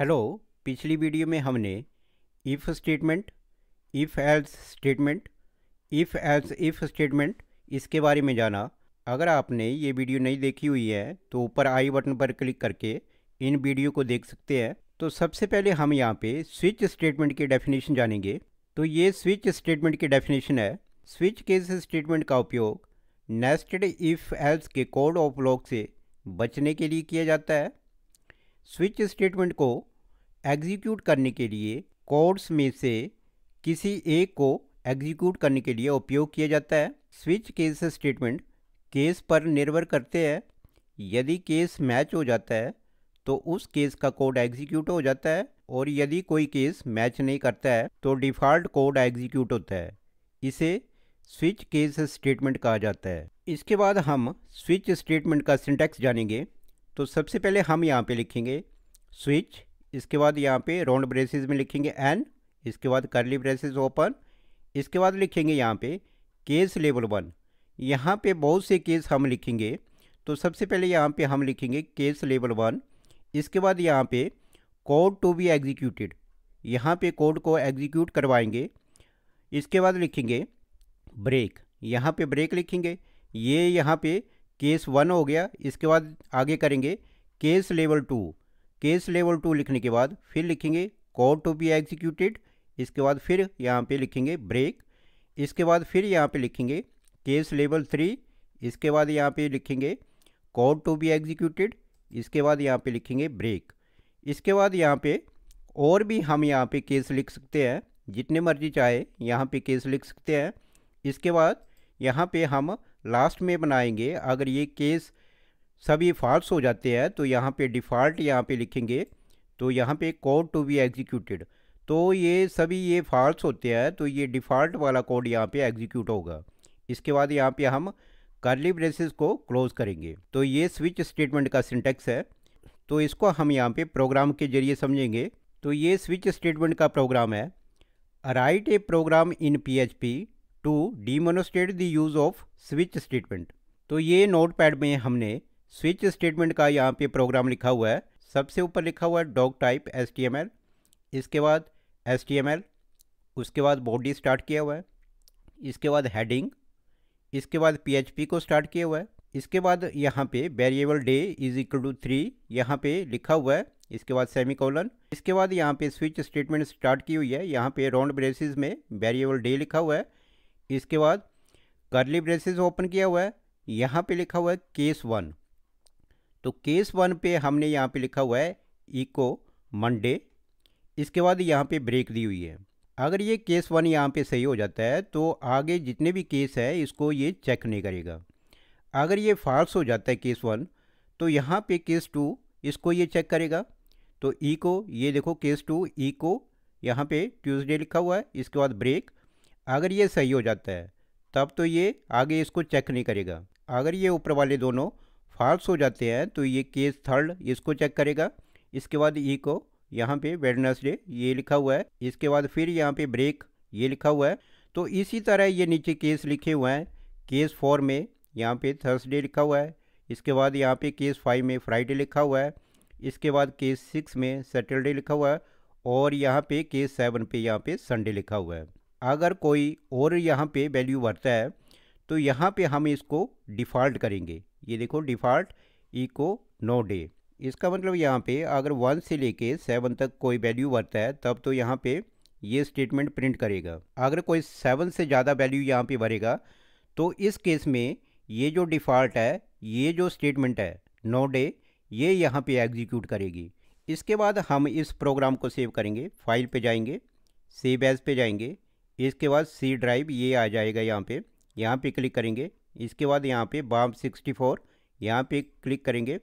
hello पिछली video में हमने if statement if else statement if else if statement इसके बारे में जाना अगर आपने ये वीडियो नहीं देखी हुई है तो ऊपर आई बटन पर क्लिक करके इन वीडियो को देख सकते हैं तो सबसे पहले हम यहाँ पे स्विच स्टेटमेंट की डेफिनेशन जानेंगे तो ये स्विच स्टेटमेंट की डेफिनेशन है स्विच केस स्टेटमेंट का उपयोग नेस्टेड इफ़ एल्स के कोड ऑफ लॉक से बचने के लिए किया जाता है स्विच स्टेटमेंट को एग्जीक्यूट करने के लिए कोड्स में से किसी एक को एग्जीक्यूट करने के लिए उपयोग किया जाता है स्विच केस स्टेटमेंट केस पर निर्भर करते हैं यदि केस मैच हो जाता है तो उस केस का कोड एग्जीक्यूट हो जाता है और यदि कोई केस मैच नहीं करता है तो डिफ़ॉल्ट कोड एग्जीक्यूट होता है इसे स्विच केस स्टेटमेंट कहा जाता है इसके बाद हम स्विच स्टेटमेंट का सिंटेक्स जानेंगे तो सबसे पहले हम यहाँ पे लिखेंगे स्विच इसके बाद यहाँ पे राउंड ब्रेसेस में लिखेंगे एन इसके बाद करली ब्रेसेस ओपन इसके बाद लिखेंगे यहाँ पे केस लेवल वन यहाँ पे बहुत से केस हम लिखेंगे तो सबसे पहले यहाँ पे हम लिखेंगे केस लेवल वन इसके बाद यहाँ पे कोड टू बी एग्जीक्यूटेड यहाँ पे कोड को एग्जीक्यूट करवाएंगे इसके बाद लिखेंगे ब्रेक यहाँ पे ब्रेक लिखेंगे ये यहाँ पे केस वन हो गया इसके बाद आगे करेंगे case level two case level two लिखने के बाद फिर लिखेंगे कोर्ट टू बी एग्जीक्यूटेड इसके बाद फिर यहाँ पे लिखेंगे ब्रेक इसके बाद फिर यहाँ पे लिखेंगे केस लेवल थ्री इसके बाद यहाँ पे लिखेंगे कोर्ट टू बी एग्जीक्यूटेड इसके बाद यहाँ पे लिखेंगे ब्रेक इसके बाद यहाँ पे और भी हम यहाँ पे केस लिख सकते हैं जितने मर्जी चाहे यहाँ पे केस लिख सकते हैं इसके बाद यहाँ पे हम लास्ट में बनाएंगे अगर ये केस सभी फॉल्स हो जाते हैं तो यहाँ पे डिफ़ॉल्ट यहाँ पे लिखेंगे तो यहाँ पे कोड टू बी एग्जीक्यूटेड तो ये सभी ये फॉल्स होते हैं तो ये डिफ़ॉल्ट वाला कोड यहाँ पे एग्जीक्यूट होगा इसके बाद यहाँ पे हम करली ब्रेसिस को क्लोज़ करेंगे तो ये स्विच स्टेटमेंट का सिंटेक्स है तो इसको हम यहाँ पर प्रोग्राम के जरिए समझेंगे तो ये स्विच स्टेटमेंट का प्रोग्राम है write a program in P H P to demonstrate the use of switch statement तो ये नोट पैड में हमने स्विच स्टेटमेंट का यहाँ पे प्रोग्राम लिखा हुआ है सबसे ऊपर लिखा हुआ है डॉग टाइप एस इसके बाद एस उसके बाद बॉडी स्टार्ट किया हुआ है इसके बाद हेडिंग इसके बाद पी को स्टार्ट किया हुआ है इसके बाद यहाँ पे variable day is equal to three यहाँ पे लिखा हुआ है इसके बाद सेमी कॉलन इसके बाद यहाँ पे स्विच स्टेटमेंट स्टार्ट की हुई है यहाँ पे राउंड ब्रेसिस में वेरिएबल डे लिखा हुआ है इसके बाद करली ब्रेसेस ओपन किया हुआ है यहाँ पे लिखा हुआ है केस वन तो केस वन पे हमने यहाँ पे लिखा हुआ है इको मंडे इसके बाद यहाँ पे ब्रेक दी हुई है अगर ये केस वन यहाँ पे सही हो जाता है तो आगे जितने भी केस है इसको ये चेक नहीं करेगा अगर ये फॉल्स हो जाता है केस वन तो यहाँ पे केस टू इसको ये चेक करेगा तो ई को ये देखो केस टू ई को यहाँ पे ट्यूसडे लिखा हुआ है इसके बाद ब्रेक अगर ये सही हो जाता है तब तो ये आगे इसको चेक नहीं करेगा अगर ये ऊपर वाले दोनों फॉल्स हो जाते हैं तो ये केस थर्ड इसको चेक करेगा इसके बाद ई को यहाँ पे वेडनेसडे ये लिखा हुआ है इसके बाद फिर यहाँ पे ब्रेक ये लिखा हुआ है तो इसी तरह ये नीचे केस लिखे हुए हैं केस फोर में यहाँ पे थर्सडे लिखा हुआ है इसके बाद यहाँ पे केस फाइव में फ्राइडे लिखा हुआ है इसके बाद केस सिक्स में सैटरडे लिखा हुआ है और यहाँ पे केस सेवन पे यहाँ पे संडे लिखा हुआ है अगर कोई और यहाँ पे वैल्यू बढ़ता है तो यहाँ पे हम इसको डिफ़ॉल्ट करेंगे ये देखो डिफ़ॉल्ट इको नो डे इसका मतलब यहाँ पे अगर वन से लेके सेवन तक कोई वैल्यू बढ़ता है तब तो यहाँ पे ये स्टेटमेंट प्रिंट करेगा अगर कोई सेवन से ज़्यादा वैल्यू यहाँ पे भरेगा तो इस केस में ये जो डिफ़ॉल्ट है ये जो स्टेटमेंट है नो डे ये यहाँ पे एग्जीक्यूट करेगी इसके बाद हम इस प्रोग्राम को सेव करेंगे फाइल पे जाएंगे सेव एज पे जाएंगे इसके बाद सी ड्राइव ये आ जाएगा यहाँ पे यहाँ पे क्लिक करेंगे इसके बाद यहाँ पे बाम 64 फोर यहाँ पर क्लिक करेंगे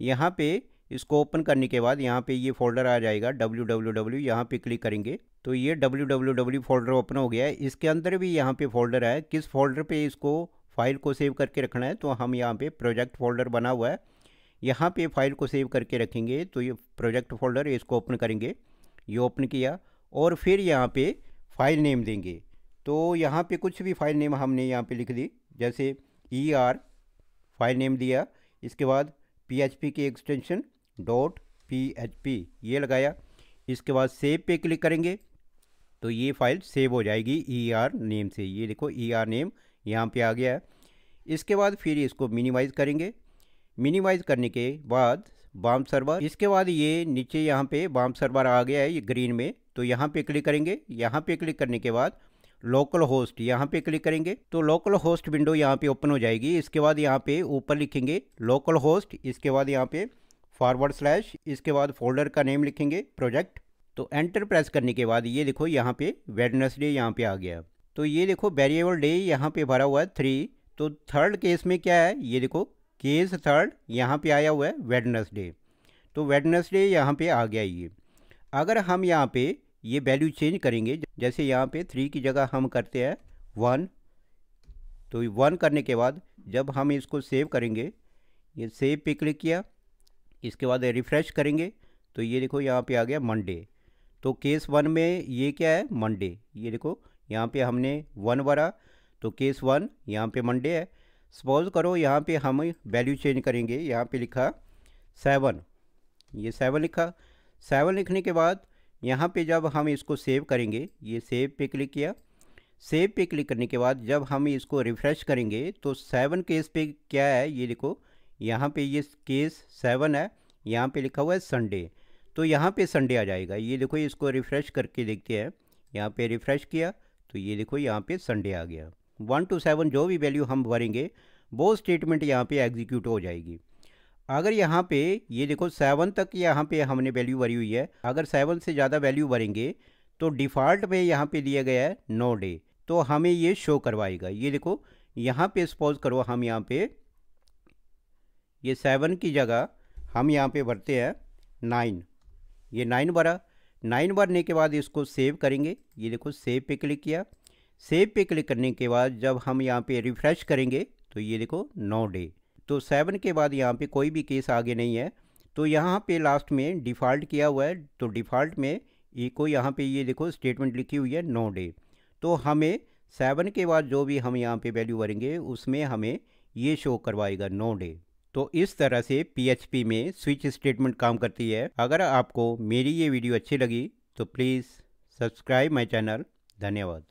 यहाँ पे इसको ओपन करने के बाद यहाँ पे ये फोल्डर आ जाएगा डब्ल्यू डब्ल्यू डब्ल्यू यहाँ पर क्लिक करेंगे तो ये W W W folder open हो गया है इसके अंदर भी यहाँ पे फोल्डर है किस फोल्डर पे इसको फाइल को सेव करके रखना है तो हम यहाँ पे प्रोजेक्ट फोल्डर बना हुआ है यहाँ पे फाइल को सेव करके रखेंगे तो ये प्रोजेक्ट फोल्डर इसको ओपन करेंगे ये ओपन किया और फिर यहाँ पर फाइल नेम देंगे तो यहाँ पे कुछ भी फाइल नेम हमने यहाँ पे लिख दी जैसे E e R file name दिया इसके बाद पी एच पी के extension dot P H P ये लगाया इसके बाद सेव पे क्लिक करेंगे तो ये फाइल सेव हो जाएगी ई e आर नेम से ये देखो ई e आर नेम यहाँ पे आ गया है इसके बाद फिर इसको मिनिमाइज़ करेंगे मिनिमाइज़ करने के बाद बाम सर्वर इसके बाद ये नीचे यहाँ पे बाम सर्वर आ गया है ये ग्रीन में तो यहाँ पे क्लिक करेंगे यहाँ पे क्लिक करने के बाद लोकल होस्ट यहाँ पे क्लिक करेंगे तो लोकल होस्ट विंडो यहाँ पे ओपन हो जाएगी इसके बाद यहाँ पे ऊपर लिखेंगे लोकल होस्ट इसके बाद यहाँ पे फॉरवर्ड स्लैश इसके बाद फोल्डर का नेम लिखेंगे प्रोजेक्ट तो एंटर प्रेस करने के बाद ये देखो यहाँ पे वेडनेसडे यहाँ पे आ गया तो ये देखो वेरिएबल डे यहाँ पे भरा हुआ है थ्री तो थर्ड केस में क्या है ये देखो केस थर्ड यहाँ पे आया हुआ है वेडनेसडे तो वेडनेसडे यहाँ पे आ गया ये अगर हम यहाँ पे ये वैल्यू चेंज करेंगे जैसे यहाँ पे थ्री की जगह हम करते हैं वन तो वन करने के बाद जब हम इसको सेव करेंगे ये सेव पे क्लिक किया इसके बाद रिफ़्रेश करेंगे तो ये देखो यहाँ पे आ गया मंडे तो केस वन में ये क्या है मंडे ये देखो यहाँ पे हमने वन भरा तो केस वन यहाँ पे मंडे है सपोज करो यहाँ पे हम वैल्यू चेंज करेंगे यहाँ पे लिखा सेवन ये सेवन लिखा सेवन लिखने के बाद यहाँ पे जब हम इसको सेव करेंगे ये सेव पे क्लिक किया सेव पे क्लिक करने के बाद जब हम इसको रिफ़्रेश करेंगे तो सेवन केस पे क्या है ये देखो यहाँ पे ये केस सेवन है यहाँ पे लिखा हुआ है संडे तो यहाँ पे संडे आ जाएगा ये देखो इसको रिफ़्रेश करके देखते हैं यहाँ पे रिफ़्रेश किया तो ये देखो यहाँ पे संडे आ गया वन टू सेवन जो भी वैल्यू हम भरेंगे वो स्टेटमेंट यहाँ पे एग्जीक्यूट हो जाएगी अगर यहाँ पे ये देखो सेवन तक यहाँ पे हमने वैल्यू भरी हुई है अगर सेवन से ज़्यादा वैल्यू भरेंगे तो डिफ़ॉल्ट में यहाँ पे दिया गया है नो डे तो हमें ये शो करवाएगा ये देखो यहाँ पे सपोज करो हम यहाँ पे ये सेवन की जगह हम यहाँ पे भरते हैं नाइन ये नाइन भरा नाइन भरने के बाद इसको सेव करेंगे ये देखो सेव पे क्लिक किया सेव पे क्लिक करने के बाद जब हम यहाँ पे रिफ़्रेश करेंगे तो ये देखो नौ डे तो सेवन के बाद यहाँ पे कोई भी केस आगे नहीं है तो यहाँ पे लास्ट में डिफ़ॉल्ट किया हुआ है तो डिफ़ॉल्ट में ये को यहाँ पे ये देखो स्टेटमेंट लिखी हुई है नो डे तो हमें सेवन के बाद जो भी हम यहाँ पे वैल्यू भरेंगे उसमें हमें ये शो करवाएगा नो डे तो इस तरह से पी में स्विच स्टेटमेंट काम करती है अगर आपको मेरी ये वीडियो अच्छी लगी तो प्लीज़ सब्सक्राइब माई चैनल धन्यवाद